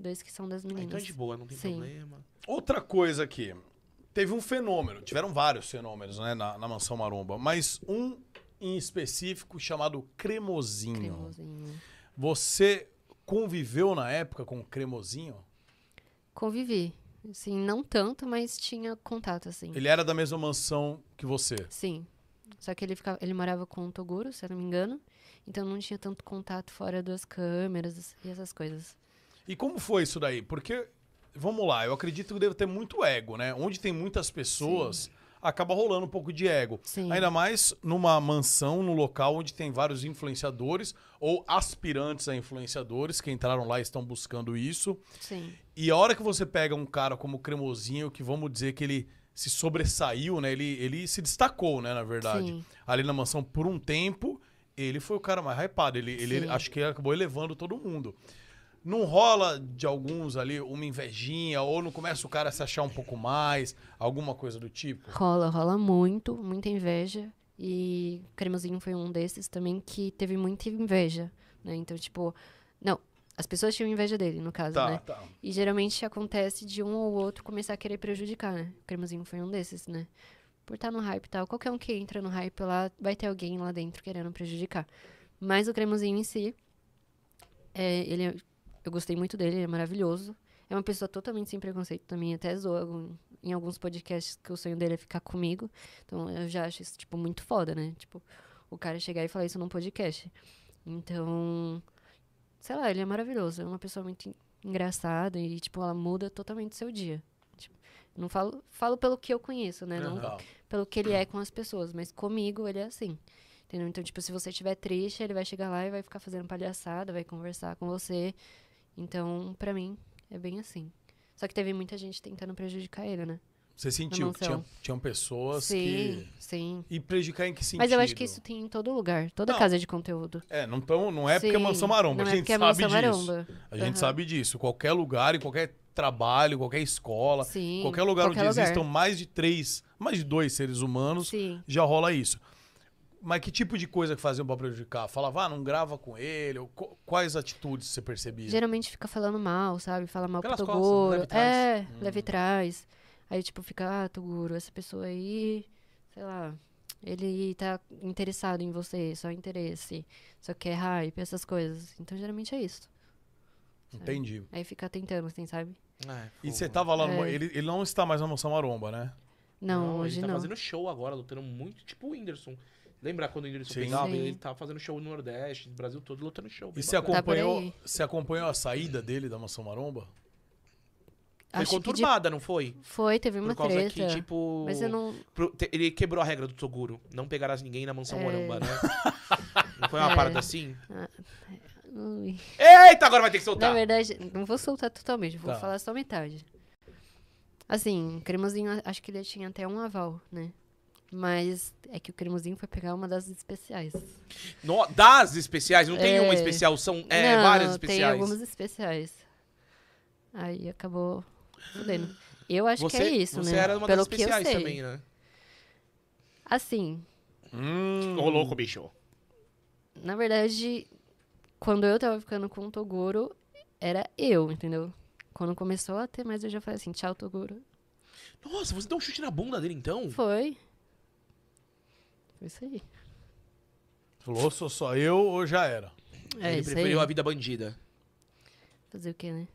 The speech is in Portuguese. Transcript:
Dois que são das meninas. Ah, então é de boa, não tem Sim. problema. Outra coisa aqui. Teve um fenômeno, tiveram vários fenômenos, né, na, na Mansão Maromba, mas um em específico chamado cremosinho. cremosinho. Você conviveu na época com o cremosinho? Convivi. Sim, não tanto, mas tinha contato, assim. Ele era da mesma mansão que você? Sim. Só que ele, ficava, ele morava com o Toguro, se eu não me engano. Então não tinha tanto contato fora das câmeras e essas coisas. E como foi isso daí? Porque, vamos lá, eu acredito que deve ter muito ego, né? Onde tem muitas pessoas, Sim. acaba rolando um pouco de ego. Sim. Ainda mais numa mansão, num local onde tem vários influenciadores ou aspirantes a influenciadores que entraram lá e estão buscando isso. Sim. E a hora que você pega um cara como Cremosinho, que vamos dizer que ele se sobressaiu, né? Ele, ele se destacou, né, na verdade. Sim. Ali na mansão por um tempo, ele foi o cara mais hypado. Ele, ele acho que acabou elevando todo mundo. Não rola de alguns ali uma invejinha, ou não começa o cara a se achar um pouco mais, alguma coisa do tipo? Rola, rola muito, muita inveja. E Cremosinho foi um desses também que teve muita inveja, né? Então, tipo, não, as pessoas tinham inveja dele, no caso, tá, né? Tá. E geralmente acontece de um ou outro começar a querer prejudicar, né? O Cremosinho foi um desses, né? Por estar tá no hype e tal, qualquer um que entra no hype lá, vai ter alguém lá dentro querendo prejudicar. Mas o Cremosinho em si, é, ele é eu gostei muito dele, ele é maravilhoso. É uma pessoa totalmente sem preconceito também, até zoa em alguns podcasts que o sonho dele é ficar comigo. Então eu já acho isso, tipo, muito foda, né? Tipo, o cara chegar e falar isso num podcast. Então, sei lá, ele é maravilhoso. É uma pessoa muito engraçada e, tipo, ela muda totalmente seu dia. Tipo, não falo, falo pelo que eu conheço, né? Não não pelo que ele é com as pessoas, mas comigo ele é assim. Entendeu? Então, tipo, se você estiver triste, ele vai chegar lá e vai ficar fazendo palhaçada, vai conversar com você. Então, para mim, é bem assim. Só que teve muita gente tentando prejudicar ele, né? Você sentiu que tinha, tinham pessoas sim, que. Sim. E prejudicar em que sentido? Mas eu acho que isso tem em todo lugar, toda não. casa de conteúdo. É, não, tão, não é sim. porque é mansão maromba, não a é gente é sabe disso. Maromba. A gente uhum. sabe disso. Qualquer lugar, em qualquer trabalho, qualquer escola, sim, qualquer lugar qualquer onde lugar. existam mais de três, mais de dois seres humanos, sim. já rola isso. Mas que tipo de coisa que faziam pra prejudicar? Falava, ah, não grava com ele? Ou quais atitudes você percebia? Geralmente fica falando mal, sabe? Fala mal Pelas pro Toguro. é, hum. leve trás. Aí, tipo, fica, ah, Toguro, essa pessoa aí, sei lá, ele tá interessado em você, só interesse, só quer hype, essas coisas. Então, geralmente é isso. Sabe? Entendi. Aí fica tentando, assim, sabe? É, e você tava lá, é. no... ele, ele não está mais na Moção Maromba, né? Não, não hoje ele tá não. fazendo show agora, lutando muito, tipo o Whindersson. Lembrar quando o Anderson pegava, ele tava fazendo show no Nordeste, no Brasil todo, lotando show. E você tá acompanhou, tá acompanhou a saída dele da Mansão Maromba? Foi Acho conturbada, de... não foi? Foi, teve uma Por causa treta. que, tipo... Mas eu não... Ele quebrou a regra do Toguro. Não pegarás ninguém na Mansão é... Maromba, né? não foi uma é... parada assim? Ah, Eita, agora vai ter que soltar. Na verdade, não vou soltar totalmente, vou tá. falar só metade. Assim, o Cremozinho, acho que ele tinha até um aval, né? Mas é que o cremosinho foi pegar uma das especiais. No, das especiais? Não tem é... uma especial, são é, não, várias especiais. Tem algumas especiais. Aí acabou fudendo. Eu acho você, que é isso, você né? Você era uma Pelo das especiais também, né? Assim. Hum, ô louco, bicho. Na verdade, quando eu tava ficando com o Toguro, era eu, entendeu? Quando começou a ter mais, eu já falei assim, tchau, Toguro. Nossa, você deu um chute na bunda dele, então? Foi. É isso aí. Falou, sou só eu ou já era? É Ele isso preferiu aí. a vida bandida. Fazer o quê, né?